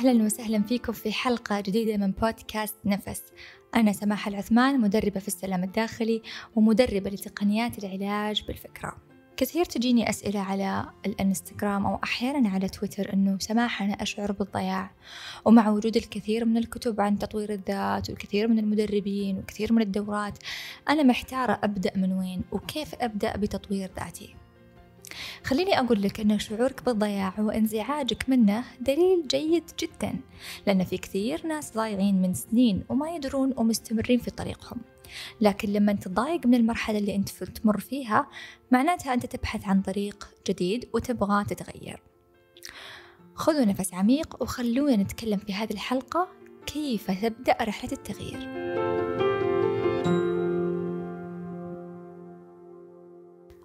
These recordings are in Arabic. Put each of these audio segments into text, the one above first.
أهلا وسهلا فيكم في حلقة جديدة من بودكاست نفس أنا سماحة العثمان مدربة في السلام الداخلي ومدربة لتقنيات العلاج بالفكرة كثير تجيني أسئلة على الإنستغرام أو أحيانا على تويتر أنه سماحة أنا أشعر بالضياع ومع وجود الكثير من الكتب عن تطوير الذات والكثير من المدربين وكثير من الدورات أنا محتارة أبدأ من وين وكيف أبدأ بتطوير ذاتي خليني أقول لك أن شعورك بالضياع وانزعاجك منه دليل جيد جدا لأن في كثير ناس ضايعين من سنين وما يدرون ومستمرين في طريقهم لكن لما تضايق من المرحلة اللي أنت تمر فيها معناتها أنت تبحث عن طريق جديد وتبغى تتغير خذوا نفس عميق وخلونا نتكلم في هذه الحلقة كيف تبدأ رحلة التغيير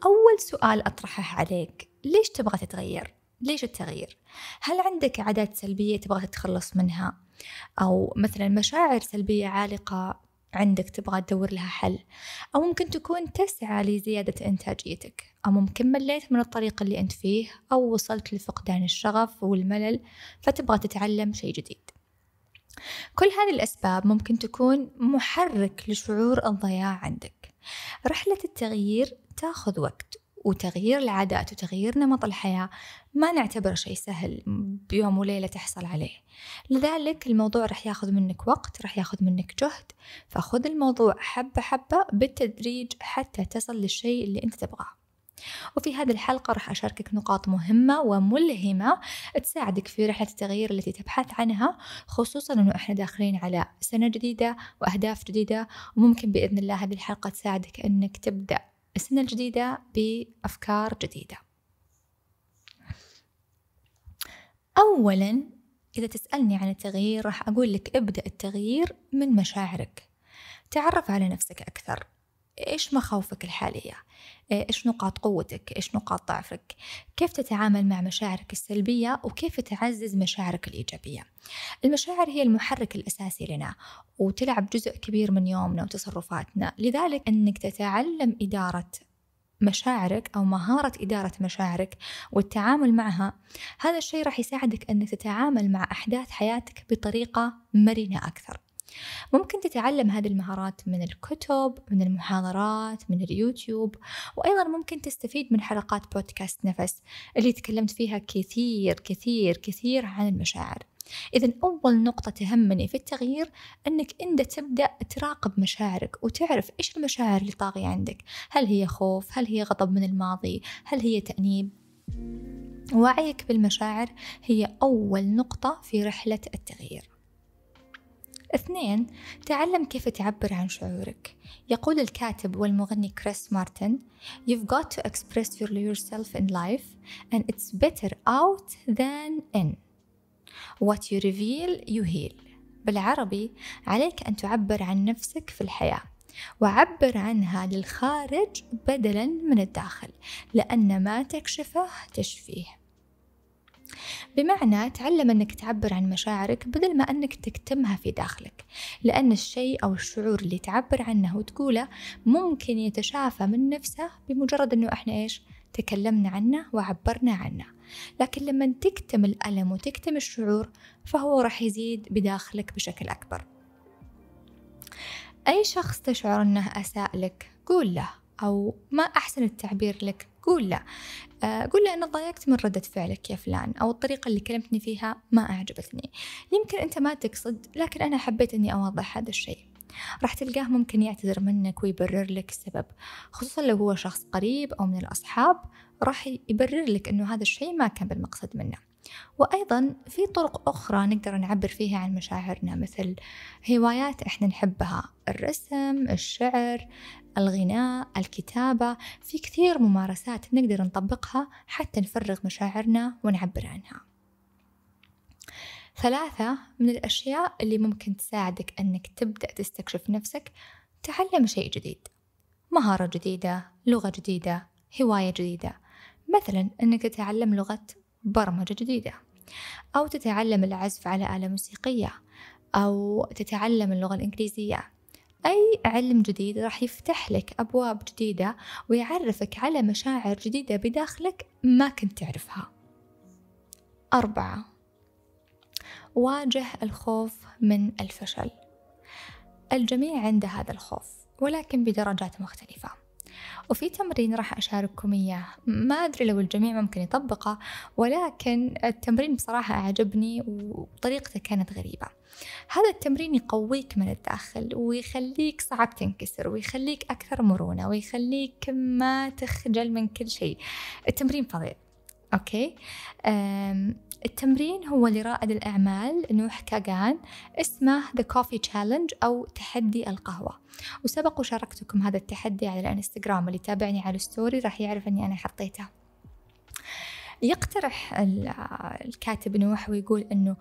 أول سؤال أطرحه عليك ليش تبغى تتغير؟ ليش التغيير؟ هل عندك عادات سلبية تبغى تتخلص منها؟ أو مثلا مشاعر سلبية عالقة عندك تبغى تدور لها حل أو ممكن تكون تسعى لزيادة إنتاجيتك أو ممكن مليت من الطريق اللي أنت فيه أو وصلت لفقدان الشغف والملل فتبغى تتعلم شيء جديد كل هذه الأسباب ممكن تكون محرك لشعور الضياع عندك رحلة التغيير تاخذ وقت وتغيير العادات وتغيير نمط الحياة ما نعتبره شيء سهل بيوم وليلة تحصل عليه لذلك الموضوع رح ياخذ منك وقت رح ياخذ منك جهد فخذ الموضوع حبة حبة بالتدريج حتى تصل للشيء اللي أنت تبغاه وفي هذه الحلقة راح أشاركك نقاط مهمة وملهمة تساعدك في رحلة التغيير التي تبحث عنها خصوصا أنه إحنا داخلين على سنة جديدة وأهداف جديدة وممكن بإذن الله هذه الحلقة تساعدك أنك تبدأ السنة الجديدة بأفكار جديدة أولا إذا تسألني عن التغيير راح أقول لك ابدأ التغيير من مشاعرك تعرف على نفسك أكثر ايش مخاوفك الحاليه آه، ايش نقاط قوتك ايش نقاط ضعفك كيف تتعامل مع مشاعرك السلبيه وكيف تعزز مشاعرك الايجابيه المشاعر هي المحرك الاساسي لنا وتلعب جزء كبير من يومنا وتصرفاتنا لذلك انك تتعلم اداره مشاعرك أو مهارة إدارة مشاعرك والتعامل معها هذا الشيء راح يساعدك أنك تتعامل مع أحداث حياتك بطريقة مرنة أكثر ممكن تتعلم هذه المهارات من الكتب من المحاضرات من اليوتيوب وأيضا ممكن تستفيد من حلقات بودكاست نفس اللي تكلمت فيها كثير كثير كثير عن المشاعر إذا أول نقطة تهمني في التغيير أنك أنت تبدأ تراقب مشاعرك وتعرف إيش المشاعر اللي طاغية عندك هل هي خوف هل هي غضب من الماضي هل هي تأنيب وعيك بالمشاعر هي أول نقطة في رحلة التغيير اثنين تعلم كيف تعبر عن شعورك يقول الكاتب والمغني كريس مارتن You've got to express yourself in life and it's better out than in What you reveal you heal بالعربي عليك أن تعبر عن نفسك في الحياة وعبر عنها للخارج بدلا من الداخل لأن ما تكشفه تشفيه بمعنى تعلم أنك تعبر عن مشاعرك بدل ما أنك تكتمها في داخلك لأن الشيء أو الشعور اللي تعبر عنه وتقوله ممكن يتشافى من نفسه بمجرد أنه إحنا إيش تكلمنا عنه وعبرنا عنه لكن لما تكتم الألم وتكتم الشعور فهو راح يزيد بداخلك بشكل أكبر أي شخص تشعر أنه أساء لك قول له أو ما أحسن التعبير لك قول لا آه، قول له أنا ضايقت من ردة فعلك يا فلان أو الطريقة اللي كلمتني فيها ما أعجبتني يمكن أنت ما تقصد لكن أنا حبيت أني أوضح هذا الشيء راح تلقاه ممكن يعتذر منك ويبرر لك السبب خصوصا لو هو شخص قريب أو من الأصحاب راح يبرر لك أنه هذا الشيء ما كان بالمقصد منه وأيضا في طرق أخرى نقدر نعبر فيها عن مشاعرنا مثل هوايات إحنا نحبها الرسم الشعر الغناء الكتابة في كثير ممارسات نقدر نطبقها حتى نفرغ مشاعرنا ونعبر عنها ثلاثة من الأشياء اللي ممكن تساعدك أنك تبدأ تستكشف نفسك تعلم شيء جديد مهارة جديدة لغة جديدة هواية جديدة مثلا أنك تتعلم لغة برمجة جديدة أو تتعلم العزف على آلة موسيقية أو تتعلم اللغة الإنجليزية أي علم جديد راح يفتح لك أبواب جديدة ويعرفك على مشاعر جديدة بداخلك ما كنت تعرفها أربعة واجه الخوف من الفشل الجميع عنده هذا الخوف ولكن بدرجات مختلفه وفي تمرين راح أشارككم إياه ما أدري لو الجميع ممكن يطبقه ولكن التمرين بصراحة أعجبني وطريقته كانت غريبة هذا التمرين يقويك من الداخل ويخليك صعب تنكسر ويخليك أكثر مرونة ويخليك ما تخجل من كل شيء التمرين فظيع أوكي التمرين هو لرائد الأعمال نوح كاغان اسمه The Coffee Challenge أو تحدي القهوة وسبق وشاركتكم هذا التحدي على الانستغرام واللي تابعني على الستوري راح يعرف أني أنا حطيته يقترح الكاتب نوح ويقول أنه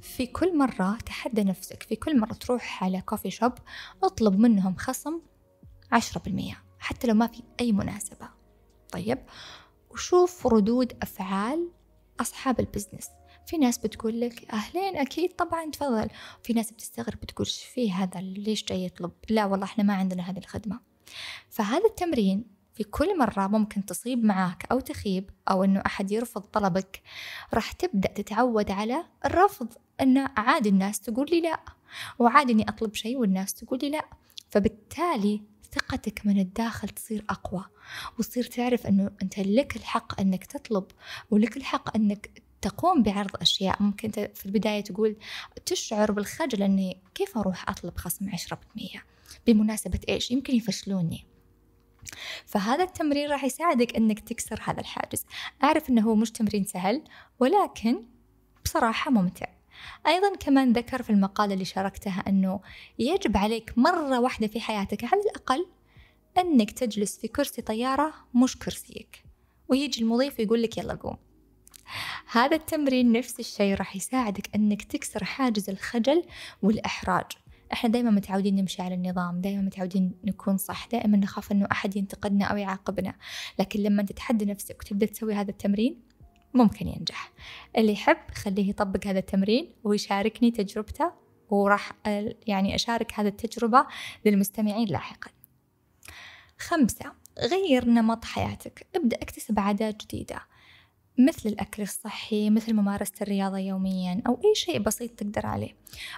في كل مرة تحدى نفسك في كل مرة تروح على كوفي شوب اطلب منهم خصم عشرة بالمية حتى لو ما في أي مناسبة طيب وشوف ردود أفعال أصحاب البزنس في ناس بتقول لك أهلين أكيد طبعا تفضل في ناس بتستغرب بتقول في هذا ليش جاي يطلب لا والله إحنا ما عندنا هذه الخدمة فهذا التمرين في كل مرة ممكن تصيب معاك أو تخيب أو أنه أحد يرفض طلبك راح تبدأ تتعود على الرفض أنه عادي الناس تقول لي لا وعادي أني أطلب شيء والناس تقول لي لا فبالتالي ثقتك من الداخل تصير أقوى وتصير تعرف انه انت لك الحق انك تطلب ولك الحق انك تقوم بعرض أشياء ممكن في البداية تقول تشعر بالخجل أني كيف أروح أطلب خصم 10% بمناسبة إيش يمكن يفشلوني فهذا التمرين راح يساعدك أنك تكسر هذا الحاجز أعرف أنه هو مش تمرين سهل ولكن بصراحة ممتع أيضا كمان ذكر في المقالة اللي شاركتها أنه يجب عليك مرة واحدة في حياتك على الأقل أنك تجلس في كرسي طيارة مش كرسيك ويجي المضيف يقول لك يلا قوم هذا التمرين نفس الشيء راح يساعدك أنك تكسر حاجز الخجل والإحراج احنا دائما متعودين نمشي على النظام دائما متعودين نكون صح دائما نخاف انه احد ينتقدنا او يعاقبنا لكن لما تتحدى نفسك وتبدا تسوي هذا التمرين ممكن ينجح اللي يحب خليه يطبق هذا التمرين ويشاركني تجربته وراح يعني اشارك هذه التجربه للمستمعين لاحقا خمسة غير نمط حياتك ابدأ اكتسب عادات جديدة مثل الأكل الصحي مثل ممارسة الرياضة يوميا أو أي شيء بسيط تقدر عليه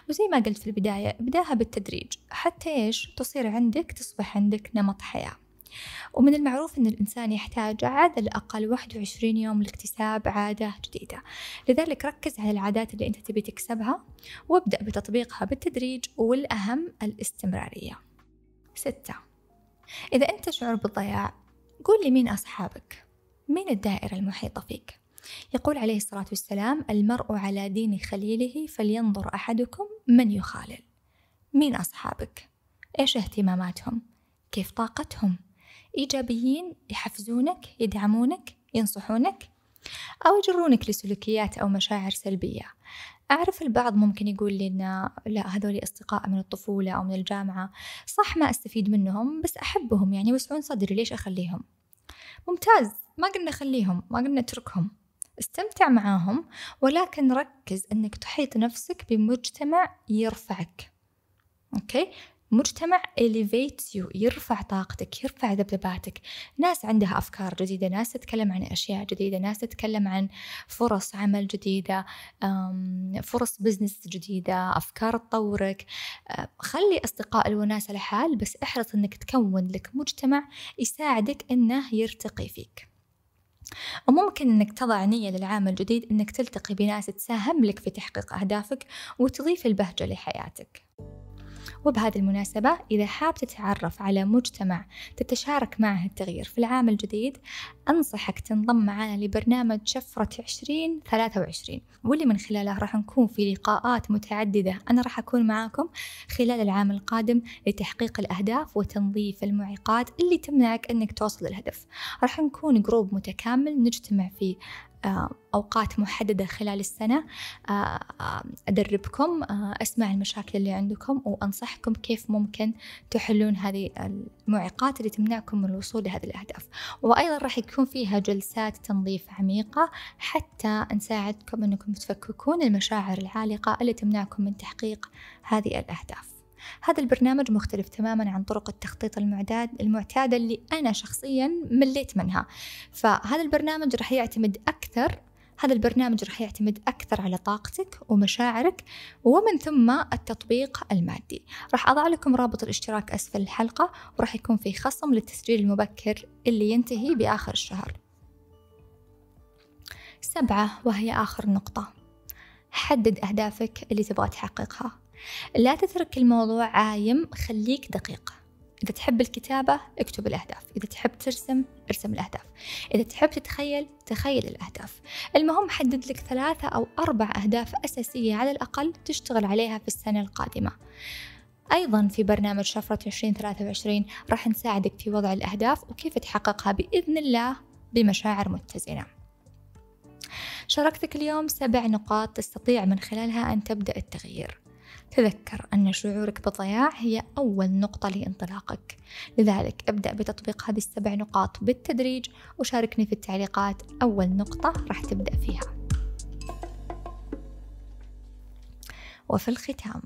وزي ما قلت في البداية ابداها بالتدريج حتى إيش تصير عندك تصبح عندك نمط حياة ومن المعروف أن الإنسان يحتاج على الأقل 21 يوم لاكتساب عادة جديدة لذلك ركز على العادات اللي أنت تبي تكسبها وابدأ بتطبيقها بالتدريج والأهم الاستمرارية ستة إذا أنت تشعر بالضياع قول لي مين أصحابك مين الدائرة المحيطة فيك يقول عليه الصلاة والسلام المرء على دين خليله فلينظر أحدكم من يخالل مين أصحابك إيش اهتماماتهم كيف طاقتهم إيجابيين يحفزونك يدعمونك ينصحونك أو يجرونك لسلوكيات أو مشاعر سلبية أعرف البعض ممكن يقول لي إن لا هذول أصدقاء من الطفولة أو من الجامعة صح ما أستفيد منهم بس أحبهم يعني يوسعون صدري ليش أخليهم ممتاز ما قلنا خليهم ما قلنا اتركهم استمتع معاهم ولكن ركز أنك تحيط نفسك بمجتمع يرفعك أوكي مجتمع إليفيتس يو يرفع طاقتك يرفع ذبذباتك ناس عندها أفكار جديدة ناس تتكلم عن أشياء جديدة ناس تتكلم عن فرص عمل جديدة فرص بزنس جديدة أفكار تطورك آه، خلي أصدقاء الوناسة لحال بس احرص أنك تكون لك مجتمع يساعدك أنه يرتقي فيك وممكن أنك تضع نية للعام الجديد أنك تلتقي بناس تساهم لك في تحقيق أهدافك وتضيف البهجة لحياتك وبهذه المناسبة إذا حاب تتعرف على مجتمع تتشارك معه التغيير في العام الجديد أنصحك تنضم معنا لبرنامج شفرة 2023 واللي من خلاله راح نكون في لقاءات متعددة أنا راح أكون معاكم خلال العام القادم لتحقيق الأهداف وتنظيف المعيقات اللي تمنعك أنك توصل للهدف راح نكون جروب متكامل نجتمع فيه آه، أوقات محددة خلال السنة آه، آه، أدربكم أسمع المشاكل اللي عندكم وأنصحكم كيف ممكن تحلون هذه المعيقات اللي تمنعكم من الوصول لهذه الأهداف وأيضا راح يكون فيها جلسات تنظيف عميقة حتى نساعدكم أنكم تفككون المشاعر العالقة اللي تمنعكم من تحقيق هذه الأهداف هذا البرنامج مختلف تماما عن طرق التخطيط المعتاد المعتادة اللي أنا شخصيا مليت منها فهذا البرنامج راح يعتمد أكثر هذا البرنامج راح يعتمد أكثر على طاقتك ومشاعرك ومن ثم التطبيق المادي راح أضع لكم رابط الاشتراك أسفل الحلقة وراح يكون في خصم للتسجيل المبكر اللي ينتهي بآخر الشهر سبعة وهي آخر نقطة حدد أهدافك اللي تبغى تحققها لا تترك الموضوع عايم خليك دقيقة إذا تحب الكتابة اكتب الأهداف إذا تحب ترسم ارسم الأهداف إذا تحب تتخيل تخيل الأهداف المهم حدد لك ثلاثة أو أربع أهداف أساسية على الأقل تشتغل عليها في السنة القادمة أيضا في برنامج شفرة 2023 راح نساعدك في وضع الأهداف وكيف تحققها بإذن الله بمشاعر متزنة شاركتك اليوم سبع نقاط تستطيع من خلالها أن تبدأ التغيير تذكر أن شعورك بالضياع هي أول نقطة لانطلاقك لذلك ابدأ بتطبيق هذه السبع نقاط بالتدريج وشاركني في التعليقات أول نقطة راح تبدأ فيها وفي الختام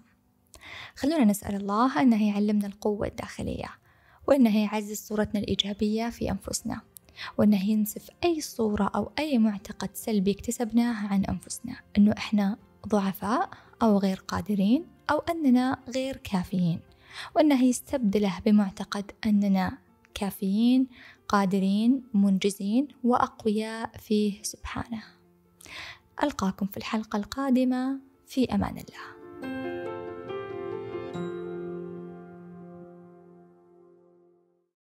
خلونا نسأل الله أنه يعلمنا القوة الداخلية وأنه يعزز صورتنا الإيجابية في أنفسنا وأنه ينسف أي صورة أو أي معتقد سلبي اكتسبناه عن أنفسنا أنه إحنا ضعفاء أو غير قادرين أو أننا غير كافيين وأنه يستبدله بمعتقد أننا كافيين قادرين منجزين وأقوياء فيه سبحانه ألقاكم في الحلقة القادمة في أمان الله